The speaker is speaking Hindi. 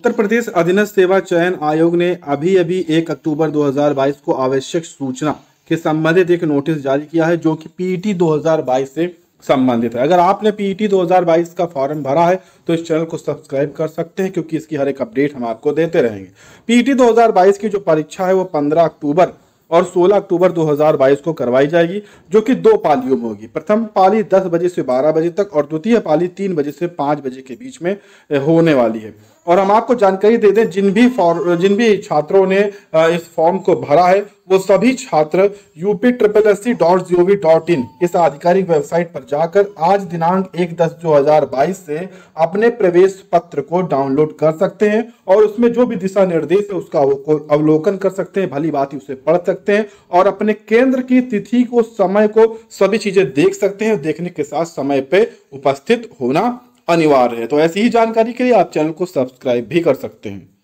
उत्तर प्रदेश अधीनस्थ सेवा चयन आयोग ने अभी अभी 1 अक्टूबर 2022 को आवश्यक सूचना के संबंधित एक नोटिस जारी किया है जो कि पीटी 2022 e से संबंधित है अगर आपने पीटी 2022 e का फॉर्म भरा है तो इस चैनल को सब्सक्राइब कर सकते हैं क्योंकि इसकी हर एक अपडेट हम आपको देते रहेंगे पीटी 2022 e की जो परीक्षा है वो 15 अक्टूबर और 16 अक्टूबर 2022 को करवाई जाएगी जो कि दो पालियों में होगी प्रथम पाली 10 बजे से 12 बजे तक और द्वितीय पाली 3 बजे से 5 बजे के बीच में होने वाली है और हम आपको जानकारी दे दें जिन भी फॉर्म जिन भी छात्रों ने इस फॉर्म को भरा है वो सभी छात्र UP triple S C dot G O V dot in इस आधिकारिक वेबसाइट पर जाकर आज दिनांक एक दस दो हजार बाईस से अपने प्रवेश पत्र को डाउनलोड कर सकते हैं और उसमें जो भी दिशा निर्देश है उसका अवलोकन कर सकते हैं भली बात ही उसे पढ़ सकते हैं और अपने केंद्र की तिथि को समय को सभी चीजें देख सकते हैं देखने के साथ समय पे उपस्थित होना अनिवार्य है तो ऐसी ही जानकारी के लिए आप चैनल को सब्सक्राइब भी कर सकते हैं